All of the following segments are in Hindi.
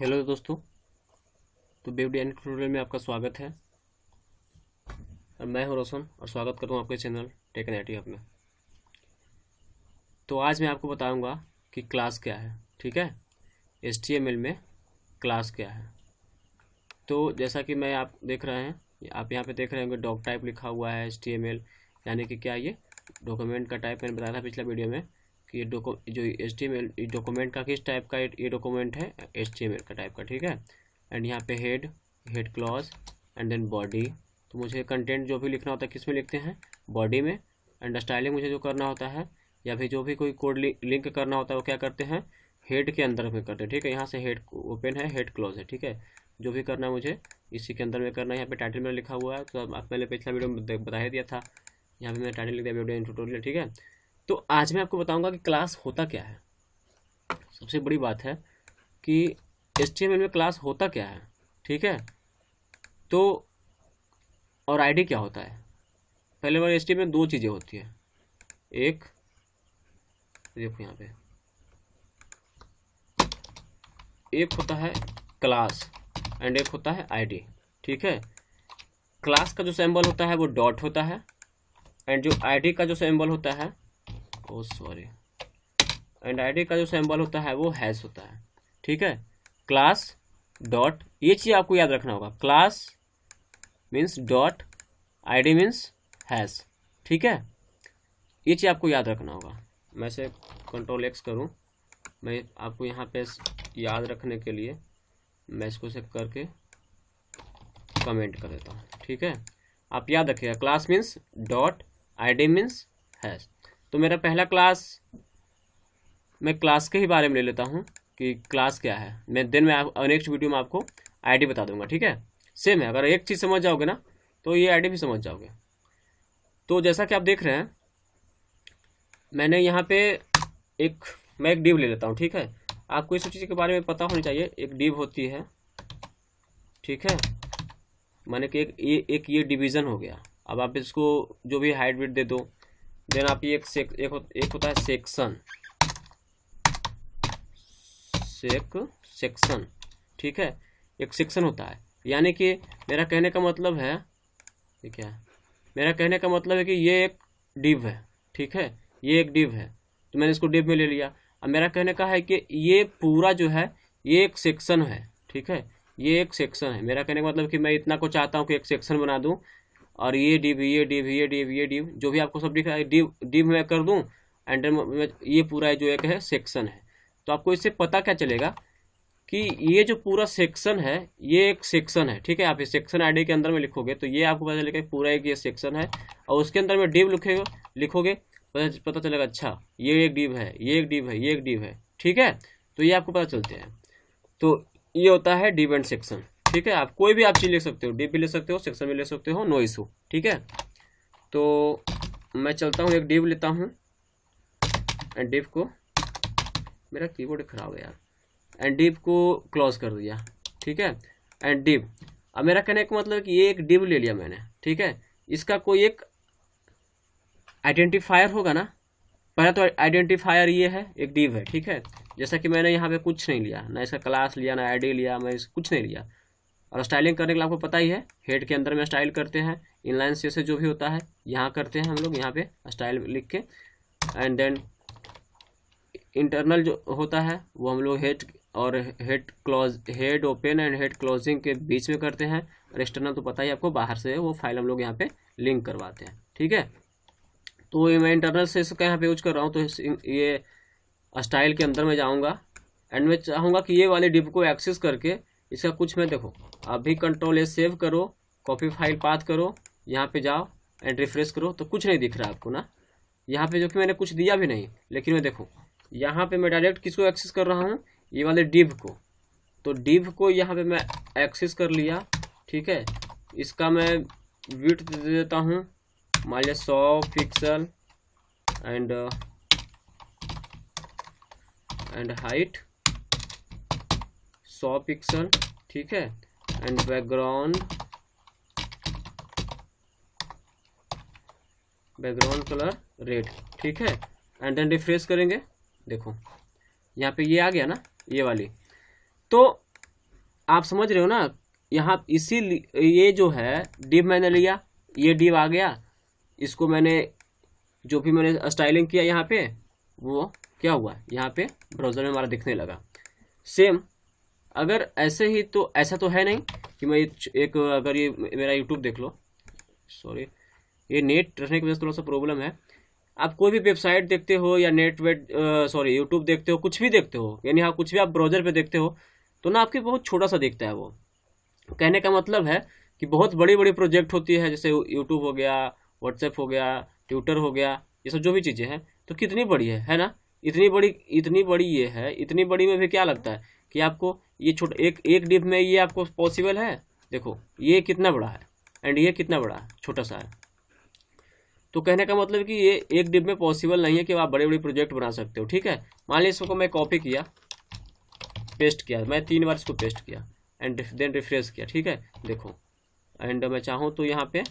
हेलो दोस्तों तो वेब डिजाइन ट्यूटोरियल में आपका स्वागत है और मैं हूं रोशन और स्वागत करता हूं आपके चैनल टेक एन में तो आज मैं आपको बताऊंगा कि क्लास क्या है ठीक है एस में क्लास क्या है तो जैसा कि मैं आप देख रहे हैं आप यहाँ पे देख रहे होंगे डॉक टाइप लिखा हुआ है एस यानी कि क्या ये डॉक्यूमेंट का टाइप मैंने बताया था पिछला वीडियो में ये जो एच टी डॉक्यूमेंट का किस टाइप का ये डॉक्यूमेंट है एच टी का टाइप का ठीक है एंड यहाँ पे head head close and then body तो मुझे कंटेंट जो भी लिखना होता है किस में लिखते हैं बॉडी में एंड स्टाइलिंग मुझे जो करना होता है या फिर जो भी कोई कोड लिंक करना होता है वो क्या करते हैं हेड के अंदर में करते हैं ठीक है यहाँ से हेड ओपन है हेड क्लोज है ठीक है जो भी करना है मुझे इसी के अंदर में करना है यहाँ पे टाइटल में लिखा हुआ है तो आप मैंने पिछला वीडियो में बता दिया था यहाँ पे मैंने टाइटल लिख दिया वीडियो इन ठीक है तो आज मैं आपको बताऊंगा कि क्लास होता क्या है सबसे बड़ी बात है कि एस में क्लास होता क्या है ठीक है तो और आईडी क्या होता है पहले बार एस में दो चीज़ें होती है एक देखो यहाँ पे एक होता है क्लास एंड एक होता है आईडी ठीक है क्लास का जो सैम्बल होता है वो डॉट होता है एंड जो आईडी का जो सैम्बल होता है ओ सॉरी एंड आईडी का जो सैम्बल होता है वो हैश होता है ठीक है क्लास डॉट ये चीज़ आपको याद रखना होगा class means dot ID means hash ठीक है ये चीज़ आपको याद रखना होगा मैं से कंट्रोल एक्स करूँ मैं आपको यहाँ पे याद रखने के लिए मैं इसको से करके कमेंट कर देता हूँ ठीक है आप याद रखिएगा class means dot ID means hash तो मेरा पहला क्लास मैं क्लास के ही बारे में ले लेता हूँ कि क्लास क्या है मैं देन में नेक्स्ट वीडियो में आपको आईडी बता दूंगा ठीक है सेम है अगर एक चीज़ समझ जाओगे ना तो ये आईडी भी समझ जाओगे तो जैसा कि आप देख रहे हैं मैंने यहाँ पे एक मैं एक डीव ले लेता हूँ ठीक है आपको इस चीज़ के बारे में पता होना चाहिए एक डिव होती है ठीक है मैंने कि एक ये एक ये डिवीज़न हो गया अब आप इसको जो भी हाइट दे दो देन आप एक सेक, एक, हो, एक होता है सेक्शन सेक सेक्शन ठीक है एक सेक्शन होता है यानी कि मेरा कहने का मतलब है ये क्या है मेरा कहने का मतलब है कि ये एक डिव है ठीक है ये एक डिव है तो मैंने इसको डिव में ले लिया अब मेरा कहने का है कि ये पूरा जो है ये एक सेक्शन है ठीक है ये एक सेक्शन है मेरा कहने का मतलब कि मैं इतना को चाहता हूँ कि एक सेक्शन बना दूँ और ये डिव ये डिव ये डिव ये डिव जो भी आपको सब दिख रहा है डिव डिव मैं कर दूँ एंटर में ये पूरा जो एक है सेक्शन है तो आपको इससे पता क्या चलेगा कि ये जो पूरा सेक्शन है ये एक सेक्शन है ठीक है आप इस सेक्शन आईडी के अंदर में लिखोगे तो ये आपको पता चलेगा पूरा एक ये सेक्शन है और उसके अंदर में डिव लिखेगा लिखोगे पता पता चलेगा अच्छा ये एक डिव है ये एक डिव है ये एक डिव है ठीक है तो ये आपको पता चलते हैं तो ये होता है डिव एंड सेक्शन ठीक है आप कोई भी आप चीज़ ले सकते हो डिप भी ले सकते हो सेक्शन भी ले सकते हो नो इशू ठीक है तो मैं चलता हूँ एक डिप लेता हूँ एंड डिप को मेरा कीबोर्ड खराब हो यार एंड डिप को क्लोज कर दिया ठीक है एंड डिप अब मेरा कहने का मतलब कि ये एक डिप ले लिया मैंने ठीक है इसका कोई एक आइडेंटिफायर होगा ना पहला तो आइडेंटिफायर ये है एक डिप है ठीक है जैसा कि मैंने यहाँ पे कुछ नहीं लिया ना इसका क्लास लिया ना आईडी लिया मैं कुछ नहीं लिया और स्टाइलिंग करने के लिए आपको पता ही है हेड के अंदर में स्टाइल करते हैं इनलाइन से जो भी होता है यहाँ करते हैं हम लोग यहाँ पे स्टाइल लिख के एंड देन इंटरनल जो होता है वो हम लोग हेड और head close head open and head closing के बीच में करते हैं और एक्सटर्नल तो पता ही आपको बाहर से वो फाइल हम लोग यहाँ पे लिंक करवाते हैं ठीक है तो ये मैं इंटरनल से इसका यहाँ पे यूज कर रहा हूँ तो ये स्टाइल के अंदर मैं जाऊँगा एंड मैं चाहूँगा कि ये वाले डिप को एक्सेस करके इसका कुछ मैं देखो अभी कंट्रोल ए सेव करो कॉपी फाइल पात करो यहाँ पे जाओ एंड रिफ्रेश करो तो कुछ नहीं दिख रहा आपको ना यहाँ पे जो कि मैंने कुछ दिया भी नहीं लेकिन मैं देखो यहाँ पे मैं डायरेक्ट किसको एक्सेस कर रहा हूँ ये वाले डिव को तो डिव को यहाँ पे मैं एक्सेस कर लिया ठीक है इसका मैं विट दे देता हूँ मान लिया सौ पिक्सल एंड एंड हाइट सौ पिक्सल ठीक है and background background color red ठीक है एंड देन रिफ्रेश करेंगे देखो यहाँ पे ये आ गया ना ये वाली तो आप समझ रहे हो ना यहाँ इसी ये जो है डिप मैंने लिया ये डिप आ गया इसको मैंने जो भी मैंने स्टाइलिंग किया यहाँ पे वो क्या हुआ यहाँ पे ब्राउज़र में हमारा दिखने लगा सेम अगर ऐसे ही तो ऐसा तो है नहीं कि मैं एक अगर ये मेरा यूट्यूब देख लो सॉरी ये नेट रखने की वजह से थोड़ा सा प्रॉब्लम है आप कोई भी वेबसाइट देखते हो या नेट वेट सॉरी यूट्यूब देखते हो कुछ भी देखते हो यानी हाँ कुछ भी आप ब्राउजर पे देखते हो तो ना आपके बहुत छोटा सा दिखता है वो कहने का मतलब है कि बहुत बड़ी बड़ी प्रोजेक्ट होती है जैसे यूट्यूब हो गया व्हाट्सएप हो गया ट्विटर हो गया ये सब जो भी चीज़ें हैं तो कितनी बड़ी है है ना इतनी बड़ी इतनी बड़ी ये है इतनी बड़ी में भी क्या लगता है कि आपको ये छोटा एक एक डिप में ये आपको पॉसिबल है देखो ये कितना बड़ा है एंड ये कितना बड़ा है छोटा सा है तो कहने का मतलब कि ये एक डिप में पॉसिबल नहीं है कि आप बड़े बड़े प्रोजेक्ट बना सकते हो ठीक है मान लीजिए इसको मैं कॉपी किया पेस्ट किया मैं तीन बार इसको पेस्ट किया एंड देन रिफ्रेश किया ठीक है देखो एंड मैं चाहूँ तो यहाँ पे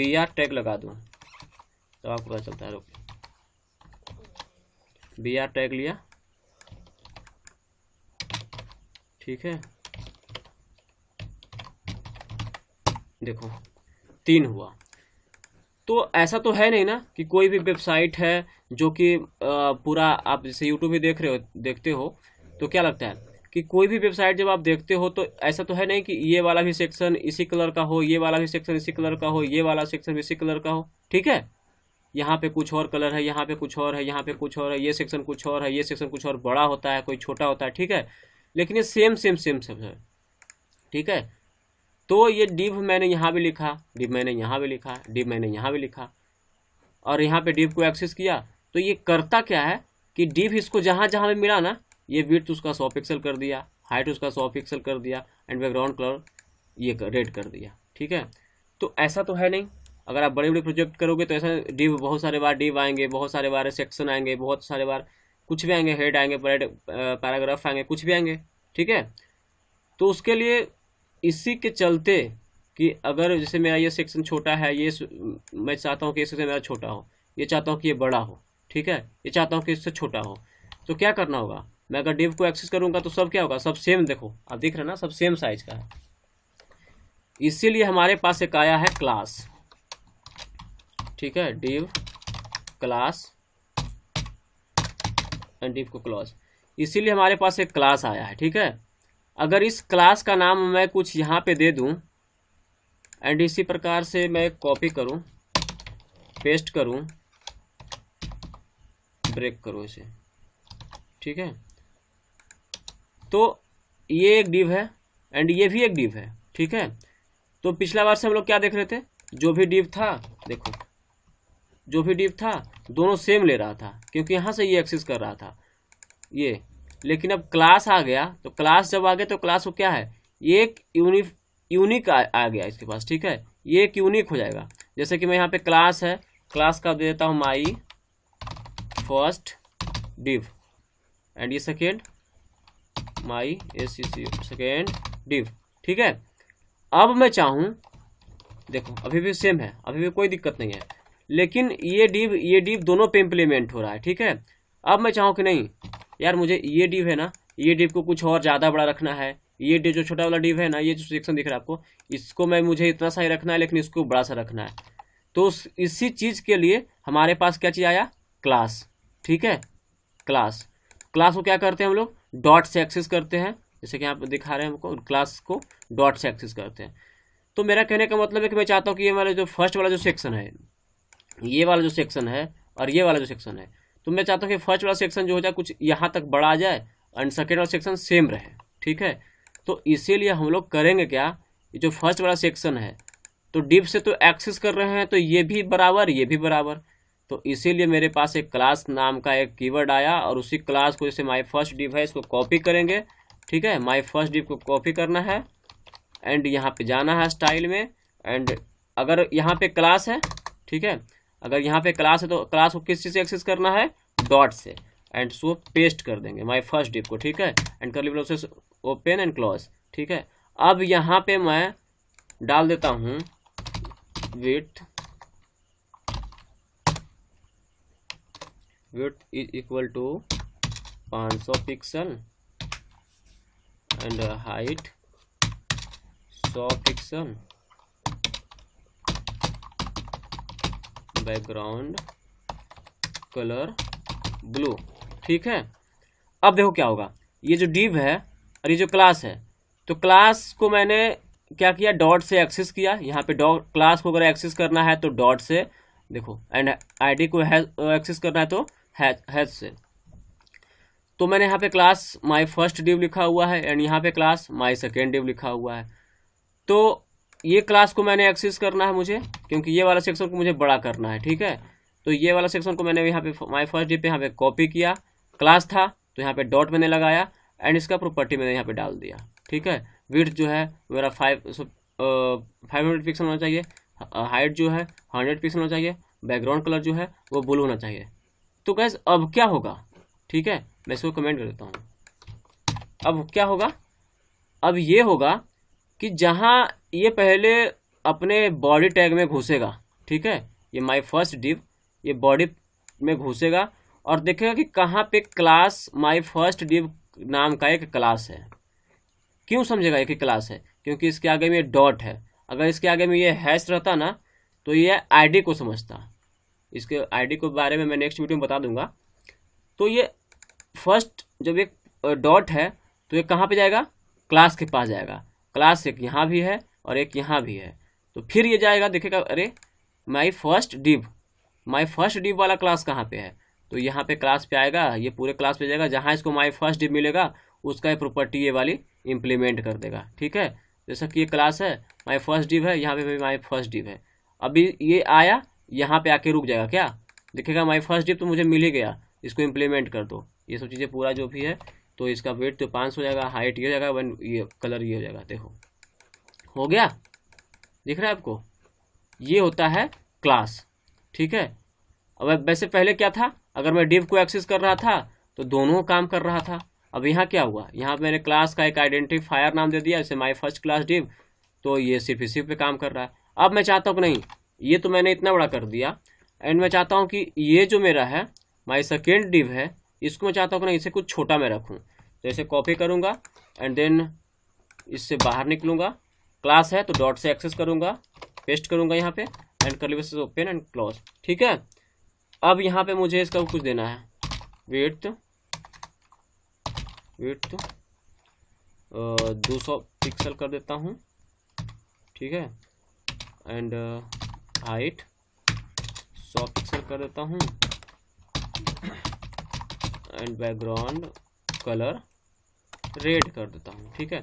बी आर टैग लगा दूँ तब तो आपको पता चलता है रुक बी आर टैग लिया ठीक है देखो तीन हुआ तो ऐसा तो है नहीं ना कि कोई भी वेबसाइट है जो कि पूरा आप जैसे यूट्यूब देख रहे हो देखते हो तो क्या लगता है कि कोई भी वेबसाइट जब आप देखते हो तो ऐसा तो है नहीं कि ये वाला भी सेक्शन इसी कलर का हो ये वाला भी सेक्शन इसी कलर का हो ये वाला सेक्शन इसी कलर का हो ठीक है यहाँ पे कुछ और कलर है यहाँ पे कुछ और है यहाँ पे कुछ और है ये सेक्शन कुछ और है ये सेक्शन कुछ और बड़ा होता है कोई छोटा होता है ठीक है लेकिन ये सेम सेम सेम सब है ठीक है तो ये डिव मैंने यहाँ भी लिखा डिव मैंने यहाँ भी लिखा डिव मैंने यहाँ भी लिखा और यहाँ पे डिव को एक्सेस किया तो ये करता क्या है कि डिव इसको जहाँ जहाँ भी मिला ना ये विथ उसका सौ पिक्सल कर दिया हाइट उसका सौ पिक्सल कर दिया एंड बैकग्राउंड कलर ये रेड कर दिया ठीक है तो ऐसा तो है नहीं अगर आप बड़े बड़े प्रोजेक्ट करोगे तो ऐसा डिव बहुत सारे बार डिव आएंगे बहुत सारे बार सेक्शन आएंगे बहुत सारे बार कुछ भी आएंगे हेड आएंगे पैराग्राफ आएंगे कुछ भी आएंगे ठीक है तो उसके लिए इसी के चलते कि अगर जैसे मेरा ये सेक्शन छोटा है ये मैं चाहता हूँ कि इससे मेरा छोटा हो ये चाहता हूँ कि ये बड़ा हो ठीक है ये चाहता हूँ कि इससे छोटा हो तो क्या करना होगा मैं अगर डिव को एक्सेस करूँगा तो सब क्या होगा सब सेम देखो आप देख रहे ना सब सेम साइज का है इसीलिए हमारे पास एक आया है क्लास ठीक है डिव क्लास एंड को क्लॉज इसीलिए हमारे पास एक क्लास आया है ठीक है अगर इस क्लास का नाम मैं कुछ यहाँ पे दे दूँ एंड इसी प्रकार से मैं कॉपी करूँ पेस्ट करूँ ब्रेक करो इसे ठीक है तो ये एक डिव है एंड ये भी एक डिव है ठीक है तो पिछला बार से हम लोग क्या देख रहे थे जो भी डिव था देखो जो भी डीप था दोनों सेम ले रहा था क्योंकि यहाँ से ये एक्सेस कर रहा था ये लेकिन अब क्लास आ गया तो क्लास जब आ गया तो क्लास को क्या है एक यूनिक यूनिक आ, गया इसके पास ठीक है ये एक यूनिक हो जाएगा जैसे कि मैं यहाँ पे क्लास है क्लास का दे देता हूँ माई फर्स्ट डिव एंड ये second my C C second div ठीक है अब मैं चाहूँ देखो अभी भी सेम है अभी भी कोई दिक्कत नहीं है लेकिन ये डीव ये डीव दोनों पे इम्प्लीमेंट हो रहा है ठीक है अब मैं चाहूँ कि नहीं यार मुझे ये डीव है ना ये डीव को कुछ और ज़्यादा बड़ा रखना है ये डीव जो छोटा वाला डीव है ना ये जो सेक्शन दिख रहा है आपको इसको मैं मुझे इतना सा ही रखना है लेकिन इसको बड़ा सा रखना है तो इसी चीज़ के लिए हमारे पास क्या चीज़ आया क्लास ठीक है क्लास क्लास को क्या करते हैं हम लोग डॉट से एक्सेस करते हैं जैसे कि आप दिखा रहे हैं हमको क्लास को डॉट से एक्सेस करते हैं तो मेरा कहने का मतलब है कि मैं चाहता हूँ कि ये हमारा जो फर्स्ट वाला जो सेक्शन है ये वाला जो सेक्शन है और ये वाला जो सेक्शन है तो मैं चाहता हूँ कि फर्स्ट वाला सेक्शन जो हो जाए कुछ यहाँ तक बड़ा आ जाए एंड सेकेंड वाला सेक्शन सेम रहे ठीक है तो इसीलिए हम लोग करेंगे क्या ये जो फर्स्ट वाला सेक्शन है तो डिप से तो एक्सेस कर रहे हैं तो ये भी बराबर ये भी बराबर तो इसीलिए मेरे पास एक क्लास नाम का एक कीवर्ड आया और उसी क्लास को जैसे माई फर्स्ट डिप है इसको कॉपी करेंगे ठीक है माई फर्स्ट डिप को कॉपी करना है एंड यहाँ पे जाना है स्टाइल में एंड अगर यहाँ पे क्लास है ठीक है अगर यहाँ पे क्लास है तो क्लास को किस चीज़ से एक्सेस करना है डॉट से एंड सो पेस्ट कर देंगे माई फर्स्ट डिप को ठीक है एंड ली प्रोसेस ओपन एंड क्लोज ठीक है अब यहाँ पे मैं डाल देता हूँ width width is equal to 500 pixel and height 100 pixel background color blue ठीक है अब देखो क्या होगा ये जो डिव है और ये जो क्लास है तो क्लास को मैंने क्या किया डॉट से एक्सेस किया यहाँ पे डॉट क्लास को अगर एक्सेस करना है तो डॉट से देखो एंड आईडी को एक्सेस करना है तो हैच से तो मैंने यहाँ पे क्लास माय फर्स्ट डिव लिखा हुआ है एंड यहाँ पे क्लास माय सेकेंड डिव लिखा हुआ है तो ये क्लास को मैंने एक्सेस करना है मुझे क्योंकि ये वाला सेक्शन को मुझे बड़ा करना है ठीक है तो ये वाला सेक्शन को मैंने यहाँ पे माई फर्स्ट डे पे यहाँ पे कॉपी किया क्लास था तो यहाँ पे डॉट मैंने लगाया एंड इसका प्रॉपर्टी मैंने यहाँ पे डाल दिया ठीक है विथ जो है मेरा फाइव फाइव हंड्रेड पिक्सल होना चाहिए हाइट जो है हंड्रेड पिक्सल होना चाहिए बैकग्राउंड कलर जो है वो ब्लू होना चाहिए तो गैस अब क्या होगा ठीक है मैं इसको कमेंट कर देता हूँ अब क्या होगा अब ये होगा कि जहाँ ये पहले अपने बॉडी टैग में घुसेगा ठीक है ये माय फर्स्ट डिव ये बॉडी में घुसेगा और देखेगा कि कहाँ पे क्लास माय फर्स्ट डिव नाम का एक क्लास है क्यों समझेगा एक क्लास है क्योंकि इसके आगे में डॉट है अगर इसके आगे में ये हैश रहता ना तो ये आईडी को समझता इसके आईडी को बारे में मैं नेक्स्ट वीडियो में बता दूंगा तो ये फर्स्ट जब एक डॉट है तो ये कहाँ पे जाएगा क्लास के पास जाएगा क्लास एक यहाँ भी है और एक यहाँ भी है तो फिर ये जाएगा देखेगा अरे my first div my first div वाला क्लास कहाँ पे है तो यहाँ पे क्लास पे आएगा ये पूरे क्लास पे जाएगा जहाँ इसको माई फर्स्ट डिप मिलेगा उसका ये प्रॉपर्टी ये वाली इम्प्लीमेंट कर देगा ठीक है जैसा कि ये क्लास है माई फर्स्ट डिप है यहाँ पे भी माई फर्स्ट डिप है अभी ये आया यहाँ पे आके रुक जाएगा क्या देखेगा माई फर्स्ट डिप तो मुझे मिल ही गया इसको इम्प्लीमेंट कर दो ये सब चीज़ें पूरा जो भी है तो इसका वेट तो पाँच हो जाएगा हाइट ये हो जाएगा वन ये कलर ये हो जाएगा देखो हो गया दिख रहा है आपको ये होता है क्लास ठीक है अब वैसे पहले क्या था अगर मैं डिव को एक्सेस कर रहा था तो दोनों काम कर रहा था अब यहाँ क्या हुआ यहाँ मैंने क्लास का एक आइडेंटिफायर नाम दे दिया जैसे माई फर्स्ट क्लास डिव तो ये सिर्फ इसी पे काम कर रहा है अब मैं चाहता हूँ कि नहीं ये तो मैंने इतना बड़ा कर दिया एंड मैं चाहता हूँ कि ये जो मेरा है माई सेकेंड डिव है इसको मैं चाहता हूँ ना इसे कुछ छोटा मैं रखूँ तो इसे कॉपी करूँगा एंड देन इससे बाहर निकलूँगा क्लास है तो डॉट से एक्सेस करूँगा पेस्ट करूँगा यहाँ पे एंड कर से ओपन एंड क्लोज ठीक है अब यहाँ पे मुझे इसका कुछ देना है वेट वेट दो सौ पिक्सल कर देता हूँ ठीक है एंड हाइट सौ पिक्सल कर देता हूँ एंड बैकग्राउंड कलर रेड कर देता हूँ ठीक है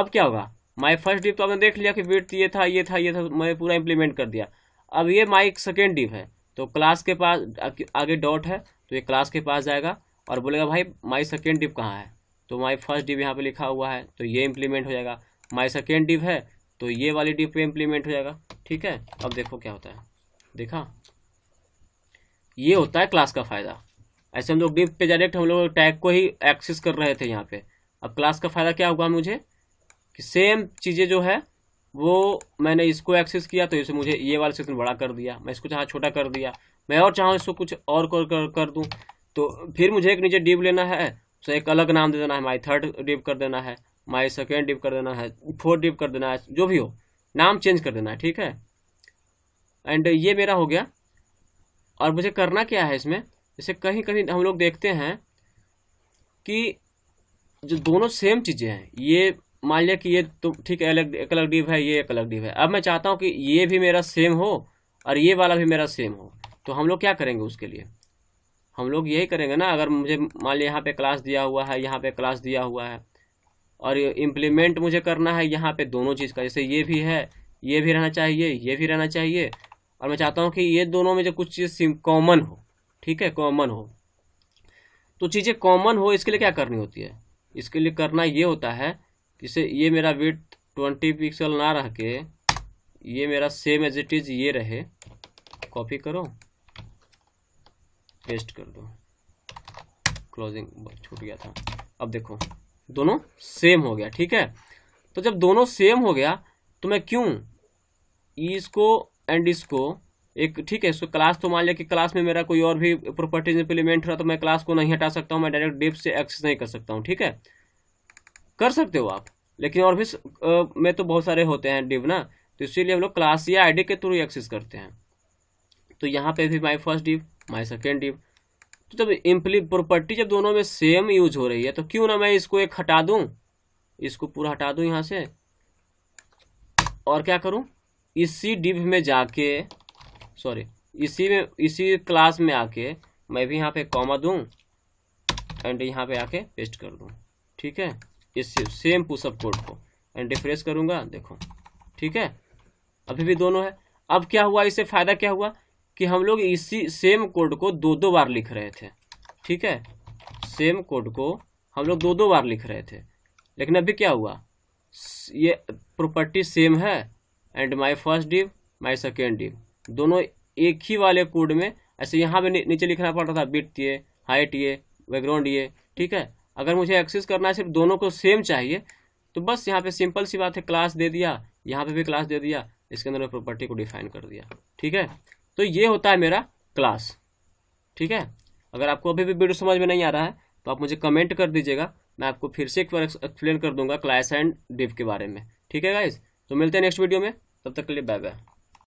अब क्या होगा माई फर्स्ट डिप तो आपने देख लिया कि वेट ये था ये था ये था मैं पूरा इम्प्लीमेंट कर दिया अब ये माई सेकेंड डिप है तो क्लास के पास आगे डॉट है तो ये क्लास के पास जाएगा और बोलेगा भाई माई सेकेंड डिप कहाँ है तो माई फर्स्ट डिप यहाँ पे लिखा हुआ है तो ये इम्प्लीमेंट हो जाएगा माई सेकेंड डिप है तो ये वाली डिप पे इम्प्लीमेंट हो जाएगा ठीक है अब देखो क्या होता है देखा ये होता है क्लास का फ़ायदा ऐसे हम लोग डिप पे डायरेक्ट हम लोग टैग को ही एक्सेस कर रहे थे यहाँ पे अब क्लास का फ़ायदा क्या होगा मुझे कि सेम चीज़ें जो है वो मैंने इसको एक्सेस किया तो इसे मुझे ये वाला सेक्शन बड़ा कर दिया मैं इसको चाहे छोटा कर दिया मैं और चाहूँ इसको कुछ और कर कर, कर दूँ तो फिर मुझे एक नीचे डिप लेना है उसे तो एक अलग नाम दे देना है माई थर्ड डिप कर देना है माई सेकेंड डिप कर देना है फोर्थ डिप कर देना है जो भी हो नाम चेंज कर देना है ठीक है एंड ये मेरा हो गया और मुझे करना क्या है इसमें जैसे कहीं कहीं हम लोग देखते हैं कि जो दोनों सेम चीज़ें हैं ये मान लिया कि ये तो ठीक है अलग एक अलग डिव है ये एक अलग डिव है अब मैं चाहता हूँ कि ये भी मेरा सेम हो और ये वाला भी मेरा सेम हो तो हम लोग क्या करेंगे उसके लिए हम लोग यही करेंगे ना अगर मुझे मान लिया यहाँ पे क्लास दिया हुआ है यहाँ पे क्लास दिया हुआ है और इम्प्लीमेंट मुझे करना है यहाँ पे दोनों चीज़ का जैसे ये भी है ये भी रहना चाहिए ये भी रहना चाहिए और मैं चाहता हूँ कि ये दोनों में जो कुछ चीज़ कॉमन हो ठीक है कॉमन हो तो चीज़ें कॉमन हो इसके लिए क्या करनी होती है इसके लिए करना ये होता है कि से ये मेरा वेट ट्वेंटी पिक्सल ना रह के ये मेरा सेम एज इट इज़ ये रहे कॉपी करो पेस्ट कर दो क्लोजिंग छूट गया था अब देखो दोनों सेम हो गया ठीक है तो जब दोनों सेम हो गया तो मैं क्यों e इसको एंड इसको एक ठीक है इसको क्लास तो मान लिया कि क्लास में मेरा कोई और भी प्रॉपर्टीज इंप्लीमेंट रहा तो मैं क्लास को नहीं हटा सकता हूँ मैं डायरेक्ट डिप से एक्सेस नहीं कर सकता हूँ ठीक है कर सकते हो आप लेकिन और भी आ, में तो बहुत सारे होते हैं डिप ना तो इसीलिए हम लोग क्लास या आईडी के थ्रू एक्सेस करते हैं तो यहाँ पे भी my first div my second div तो जब इम्प्ली प्रॉपर्टी जब दोनों में सेम यूज हो रही है तो क्यों ना मैं इसको एक हटा दूँ इसको पूरा हटा दूँ यहाँ से और क्या करूँ इसी डिप में जाके सॉरी इसी में इसी क्लास में आके मैं भी यहाँ पे कॉमा दूँ एंड यहाँ पे आके पेस्ट कर दूँ ठीक है इस सेम पुशअप कोड को एंड रिफ्रेश करूँगा देखो ठीक है अभी भी दोनों है अब क्या हुआ इससे फ़ायदा क्या हुआ कि हम लोग इसी सेम कोड को दो दो बार लिख रहे थे ठीक है सेम कोड को हम लोग दो दो बार लिख रहे थे लेकिन अभी क्या हुआ ये प्रॉपर्टी सेम है and my first div my second div दोनों एक ही वाले कोड में ऐसे यहाँ पे नीचे लिखना पड़ रहा था बिट ये हाइट ये बैकग्राउंड ये ठीक है अगर मुझे एक्सेस करना है सिर्फ दोनों को सेम चाहिए तो बस यहाँ पे सिंपल सी बात है क्लास दे दिया यहाँ पे भी क्लास दे दिया इसके अंदर मैं प्रॉपर्टी को डिफाइन कर दिया ठीक है तो ये होता है मेरा क्लास ठीक है अगर आपको अभी भी वीडियो समझ में नहीं आ रहा है तो आप मुझे कमेंट कर दीजिएगा मैं आपको फिर से एक बार एक्सप्लेन कर दूंगा क्लास एंड डिव के बारे में ठीक है गाइज तो मिलते हैं नेक्स्ट वीडियो में तब तक के लिए बाय बाय